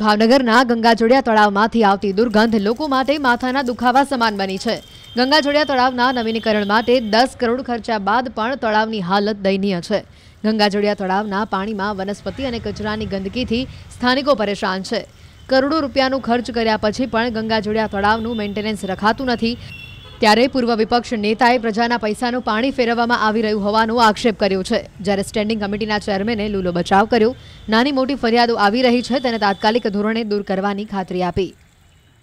ભાવનગરના ગંગાજોડિયા તળાવમાંથી આવતી દુર્ગંધ લોકો માટે માથાના દુખાવા સમાન બની છે ગંગાજોડિયા તળાવના નવીનીકરણ માટે દસ કરોડ ખર્ચા બાદ પણ તળાવની હાલત દયનીય છે ગંગાજોડિયા તળાવના પાણીમાં વનસ્પતિ અને કચરાની ગંદકીથી સ્થાનિકો પરેશાન છે કરોડો રૂપિયાનું ખર્ચ કર્યા પછી પણ ગંગાજોડિયા તળાવનું મેન્ટેનન્સ રખાતું નથી ત્યારે પૂર્વ વિપક્ષ નેતાએ પ્રજાના પૈસાનું પાણી ફેરવવામાં આવી રહ્યું હોવાનો આક્ષેપ કર્યો છે જ્યારે સ્ટેન્ડિંગ કમિટીના ચેરમેને લૂલો બચાવ કર્યો નાની મોટી ફરિયાદો આવી રહી છે તેને તાત્કાલિક ધોરણે દૂર કરવાની ખાતરી આપી